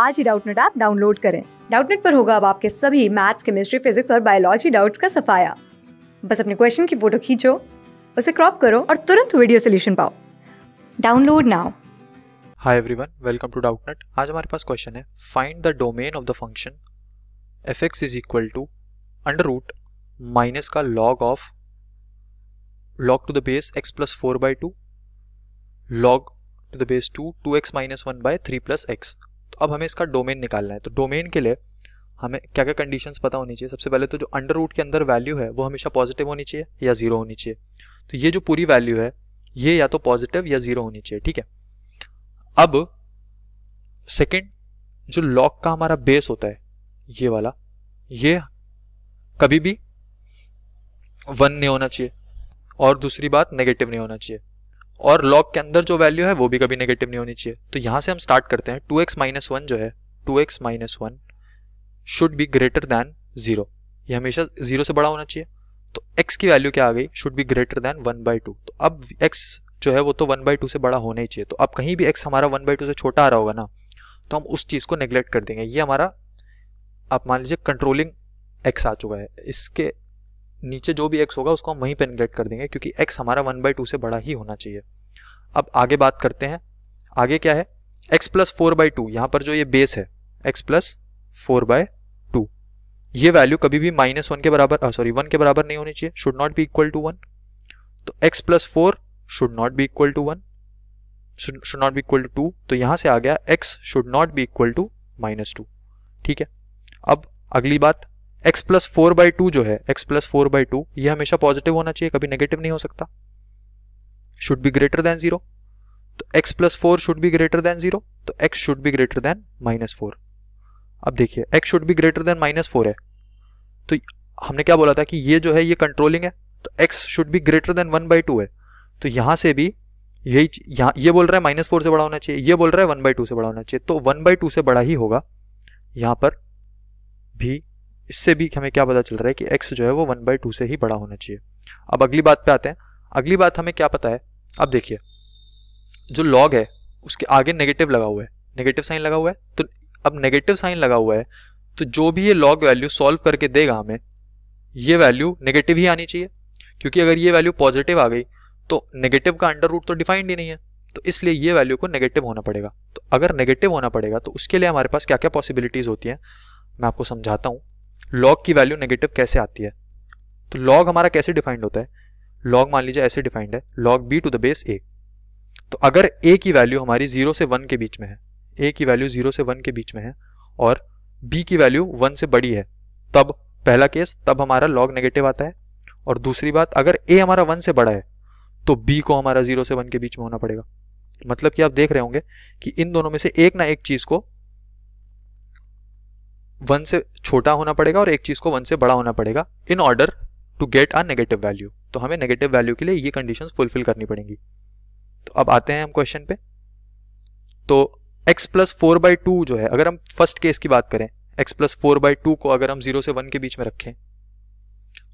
आज ही Doubtnut app download करें डाउटनेट पर होगा अब आपके सभी मैथ्स केमिस्ट्री फिजिक्स और बायोलॉजी डाउट्स का सफाया बस अपने क्वेश्चन की फोटो खींचो उसे क्रॉप करो और तुरंत वीडियो सोल्यूशन पाओ download now hi everyone welcome to Doubtnut आज हमारे पास क्वेश्चन है find the domain of the function F X is equal to under root minus का log of log to the base X plus four by two log to the base two two X minus one by three plus X अब हमें इसका domain निकालना है तो domain के लिए हमें क्या क्या कंडीशन पता होनी चाहिए सबसे पहले तो जो अंडर रूट के अंदर वैल्यू है वो हमेशा पॉजिटिव होनी चाहिए या जीरो होनी चाहिए तो ये जो पूरी वैल्यू है ये या तो पॉजिटिव या जीरो होनी चाहिए ठीक है अब सेकेंड जो लॉक का हमारा बेस होता है ये वाला ये कभी भी वन नहीं होना चाहिए और दूसरी बात नेगेटिव नहीं होना चाहिए और लॉग के अंदर जो वैल्यू है वो भी कभी नेगेटिव नहीं होनी चाहिए तो यहां से हम स्टार्ट करते हैं टू एक्स माइनस वन जो है two X minus one should be greater than zero ये हमेशा जीरो से बड़ा होना चाहिए तो x की वैल्यू क्या आ गई should be greater than one by two तो अब x जो है वो तो वन बाई टू से बड़ा होना ही चाहिए तो अब कहीं भी x हमारा वन बाई टू से छोटा आ रहा होगा ना तो हम उस चीज़ को नेग्लेक्ट कर देंगे ये हमारा आप मान लीजिए कंट्रोलिंग x आ चुका है इसके नीचे जो भी एक्स होगा उसको हम वहीं पर निगलेक्ट कर देंगे क्योंकि एक्स हमारा वन बाई टू से बड़ा ही होना चाहिए अब आगे बात करते हैं आगे क्या है X plus four by two यहाँ पर जो ये बेस है X plus four by two ये वैल्यू कभी भी माइनस वन के बराबर सॉरी वन के बराबर नहीं होनी चाहिए should not be equal to one तो X plus four should not be equal to one should not be equal to two तो यहां से आ गया X should not be equal to minus two ठीक है अब अगली बात X plus four by two जो है X plus four by two यह हमेशा पॉजिटिव होना चाहिए कभी नेगेटिव नहीं हो सकता should be greater than zero तो X plus four should be greater than zero तो x should be greater than minus four अब देखिए X should be greater than minus four है तो हमने क्या बोला था कि ये जो है ये कंट्रोलिंग है तो X should be greater than one by two है तो यहां से भी यही यहाँ ये बोल रहा है माइनस फोर से बड़ा होना चाहिए ये बोल रहा है वन बाई टू से बड़ा होना चाहिए तो वन बाई टू से बड़ा ही होगा यहां पर भी इससे भी हमें क्या पता चल रहा है कि एक्स जो है वो वन बाई टू से ही बड़ा होना चाहिए अब अगली बात पे आते हैं अगली बात हमें क्या पता है अब देखिए जो लॉग है उसके आगे नेगेटिव लगा हुआ है नेगेटिव साइन लगा हुआ है तो अब नेगेटिव साइन लगा हुआ है तो जो भी ये लॉग वैल्यू सॉल्व करके देगा हमें ये वैल्यू नेगेटिव ही आनी चाहिए क्योंकि अगर ये वैल्यू पॉजिटिव आ गई तो नेगेटिव का अंडर रूट तो डिफाइंड ही नहीं है तो इसलिए ये वैल्यू को नेगेटिव होना पड़ेगा तो अगर नेगेटिव होना पड़ेगा तो उसके लिए हमारे पास क्या क्या पॉसिबिलिटीज़ होती हैं मैं आपको समझाता हूँ लॉग की वैल्यू नेगेटिव कैसे आती है तो लॉग हमारा कैसे डिफाइंड होता है लॉग मान लीजिए ऐसे डिफाइंड है log B to the base A तो अगर ए की वैल्यू हमारी जीरो से वन के बीच में है ए की वैल्यू जीरो से वन के बीच में है और बी की वैल्यू वन से बड़ी है तब पहला केस तब हमारा लॉग नेगेटिव आता है और दूसरी बात अगर ए हमारा वन से बड़ा है तो बी को हमारा जीरो से वन के बीच में होना पड़ेगा मतलब कि आप देख रहे होंगे कि इन दोनों में से एक ना एक चीज को वन से छोटा होना पड़ेगा और एक चीज को वन से बड़ा होना पड़ेगा in order to get a negative value तो हमें नेगेटिव वैल्यू के लिए ये कंडीशन फुलफिल करनी पड़ेंगी तो अब आते हैं हम क्वेश्चन पे तो x plus four by two जो है अगर हम फर्स्ट केस की बात करें x plus four by two को अगर हम जीरो से वन के बीच में रखें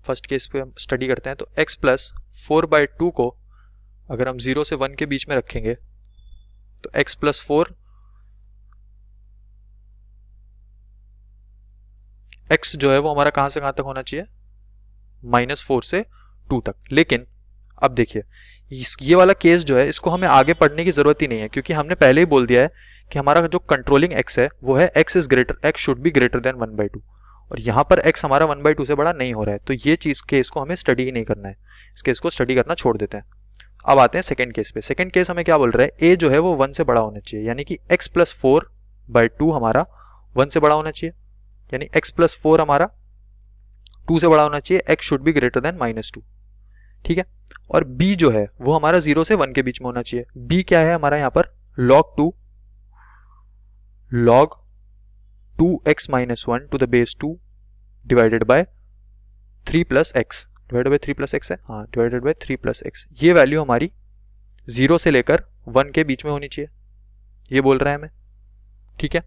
फर्स्ट केस पे हम स्टडी करते हैं तो x plus four by two को अगर हम जीरो से वन के बीच में रखेंगे तो x प्लस फोर एक्स जो है वो हमारा कहां से कहां तक होना चाहिए माइनस फोर से टू तक लेकिन अब देखिए ये वाला केस जो है इसको हमें आगे पढ़ने की जरूरत ही नहीं है क्योंकि हमने पहले ही बोल दिया है कि हमारा जो कंट्रोलिंग एक्स है वो है X is greater X should be greater than one by two और यहां पर एक्स हमारा वन बाई टू से बड़ा नहीं हो रहा है तो ये चीज़ केस को हमें स्टडी ही नहीं करना है इस केस को स्टडी करना छोड़ देते हैं अब आते हैं सेकेंड केस पे सेकेंड केस हमें क्या बोल रहा है ए जो है वो वन से बड़ा होना चाहिए यानी कि X plus four by two हमारा वन से बड़ा होना चाहिए यानी x प्लस फोर हमारा टू से बड़ा होना चाहिए x should be greater than minus two ठीक है और b जो है वो हमारा जीरो से वन के बीच में होना चाहिए b क्या है हमारा यहां पर log two log two X minus one to the base two divided by three plus X divided by three plus X है हाँ divided by three plus X ये वैल्यू हमारी जीरो से लेकर वन के बीच में होनी चाहिए ये बोल रहा है हमें ठीक है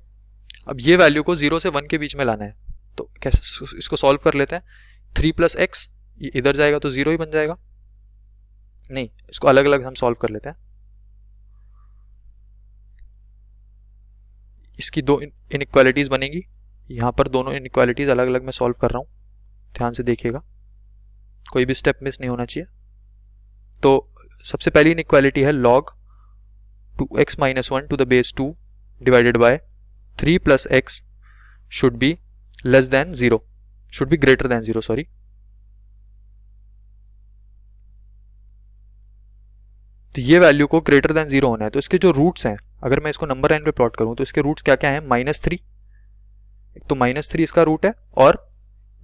अब ये वैल्यू को जीरो से वन के बीच में लाना है तो कैसे इसको सॉल्व कर लेते हैं थ्री प्लस एक्स ये इधर जाएगा तो जीरो ही बन जाएगा नहीं इसको अलग अलग हम सॉल्व कर लेते हैं इसकी दो इनक्वालिटीज बनेगी यहाँ पर दोनों इनक्वालिटीज अलग अलग मैं सॉल्व कर रहा हूँ ध्यान से देखिएगा कोई भी स्टेप मिस नहीं होना चाहिए तो सबसे पहली इनक्वालिटी है log two X minus one to the base two divided by 3 plus x should be less than 0 should be greater than 0 sorry तो ये वैल्यू को ग्रेटर देन जीरो होना है तो इसके जो रूट्स हैं अगर मैं इसको नंबर लाइन पे प्लॉट करूं तो इसके रूट्स क्या क्या हैं माइनस थ्री तो माइनस थ्री इसका रूट है और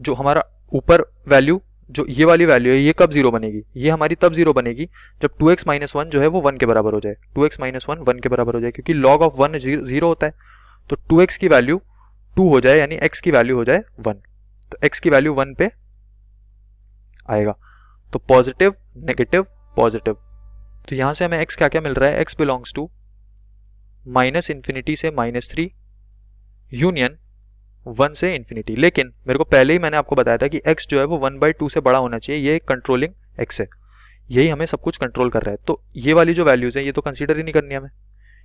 जो हमारा ऊपर वैल्यू जो ये वाली वैल्यू है ये कब जीरो बनेगी ये हमारी तब जीरो बनेगी जब टू एक्स माइनस वन जो है वो वन के बराबर हो जाए two X minus one one के बराबर हो जाए क्योंकि लॉग ऑफ वन जीरो होता है तो 2x की वैल्यू 2 हो जाए यानी x की वैल्यू हो जाए 1 तो x की वैल्यू 1 पे आएगा तो पॉजिटिव नेगेटिव पॉजिटिव तो यहां से हमें x क्या क्या मिल रहा है x belongs to minus infinity से माइनस थ्री यूनियन 1 से इंफिनिटी लेकिन मेरे को पहले ही मैंने आपको बताया था कि x जो है वो 1 बाई टू से बड़ा होना चाहिए ये कंट्रोलिंग एक्स है यही हमें सब कुछ कंट्रोल कर रहा है तो ये वाली जो वैल्यूज है ये तो कंसिडर ही नहीं करनी हमें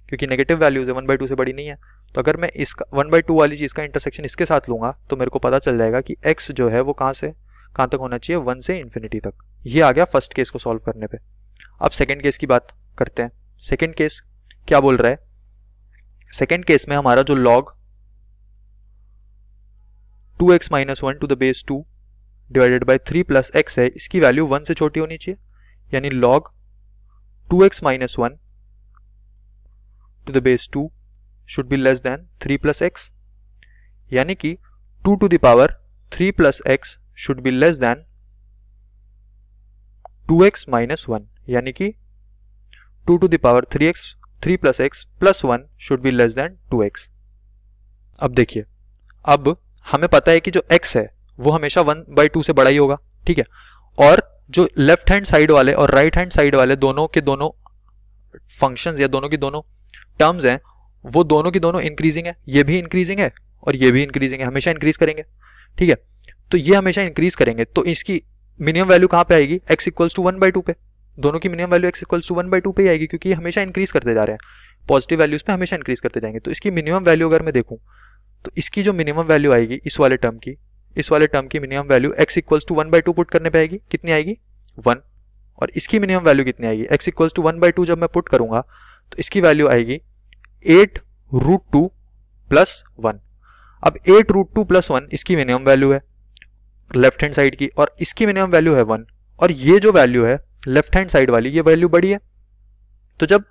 क्योंकि नेगेटिव वैल्यूज है वन बाई टू से बड़ी नहीं है तो अगर मैं इसका वन बाई टू वाली चीज़ का इंटरसेक्शन इसके साथ लूंगा तो मेरे को पता चल जाएगा कि एक्स जो है वो कहाँ से कहाँ तक होना चाहिए वन से इन्फिनिटी तक ये आ गया फर्स्ट केस को सॉल्व करने पर अब सेकेंड केस की बात करते हैं सेकेंड केस क्या बोल रहा है सेकेंड केस में हमारा जो log two X minus one to the base two divided by three plus X है इसकी वैल्यू वन से छोटी होनी चाहिए यानी log two X minus one to the base 2 should be less than 3 plus x यानी कि 2 to the power 3 plus x should be less than 2x minus 1 यानी कि 2 to the power 3x 3 plus x plus 1 should be less than 2x अब देखिए अब हमें पता है कि जो x है वो हमेशा 1 बाई टू से बड़ा ही होगा ठीक है और जो लेफ्ट हैंड साइड वाले और राइट हैंड साइड वाले दोनों के दोनों फंक्शंस या दोनों की दोनों टर्म्स हैं वो दोनों की दोनों इंक्रीजिंग है ये भी इंक्रीजिंग है और ये भी इंक्रीजिंग है हमेशा इंक्रीज करेंगे ठीक है तो ये हमेशा इंक्रीज करेंगे तो इसकी मिनिमम वैल्यू कहाँ पे आएगी X equals to one by two पे दोनों की minimum value X equals to one by two पे आएगी क्योंकि हमेशा इंक्रीज करते जा रहे हैं पॉजिटिव वैल्यूज पे हमेशा इंक्रीज करते जाएंगे तो इसकी मिनिमम वैल्यू अगर मैं देखूँ तो इसकी जो मिनिमम वैल्यू आएगी इस वाले टर्म की इस वाले टर्म की minimum value X equals to one by two put करने पे आएगी कितनी आएगी वन और इसकी मिनिमम वैल्यू कितनी आएगी X equals to one by two जब मैं पुट करूंगा तो इसकी वैल्यू आएगी eight root two plus one अब eight root two plus one इसकी मिनिमम वैल्यू है लेफ्ट हैंड साइड की और इसकी मिनिमम वैल्यू है वन और ये जो वैल्यू है लेफ्ट हैंड साइड वाली ये वैल्यू बड़ी है तो जब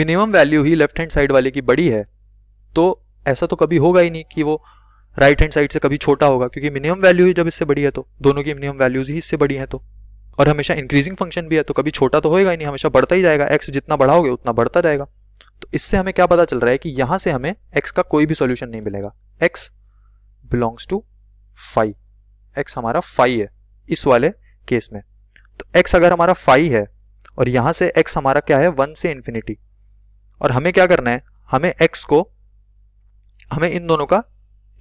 मिनिमम वैल्यू ही लेफ्ट हैंड साइड वाले की बड़ी है तो ऐसा तो कभी होगा ही नहीं कि वो राइट हैंड साइड से कभी छोटा होगा क्योंकि मिनिमम वैल्यू ही जब इससे बड़ी है तो दोनों की मिनिमम वैल्यूज ही इससे बड़ी है तो और हमेशा इंक्रीजिंग फंक्शन भी है तो कभी छोटा तो होएगा ही नहीं हमेशा बढ़ता ही जाएगा एक्स जितना बढ़ाओगे उतना बढ़ता जाएगा तो इससे हमें क्या पता चल रहा है कि यहां से हमें एक्स का कोई भी सोल्यूशन नहीं मिलेगा X belongs to five X हमारा फाइव है इस वाले केस में तो एक्स अगर हमारा फाइव है और यहां से x हमारा क्या है वन से इंफिनिटी और हमें क्या करना है हमें एक्स को हमें इन दोनों का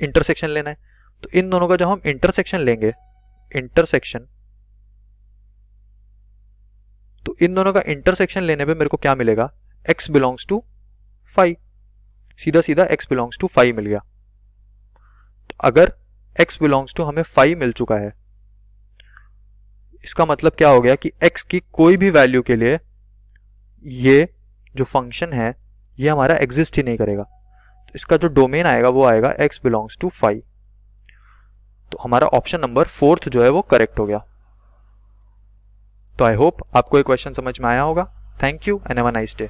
इंटरसेक्शन लेना है तो इन दोनों का जब हम इंटरसेक्शन लेंगे इंटरसेक्शन तो इन दोनों का इंटरसेक्शन लेने पे मेरे को क्या मिलेगा x बिलोंग्स टू फाइव सीधा सीधा एक्स बिलोंग्स टू फाइव मिल गया तो अगर एक्स बिलोंग्स टू हमें फाइव मिल चुका है इसका मतलब क्या हो गया कि x की कोई भी वैल्यू के लिए ये जो फंक्शन है ये हमारा एग्जिस्ट ही नहीं करेगा तो इसका जो डोमेन आएगा वो आएगा x बिलोंग्स टू फाइव तो हमारा ऑप्शन नंबर फोर्थ जो है वो करेक्ट हो गया तो आई होप आपको ये क्वेश्चन समझ में आया होगा thank you and have a nice day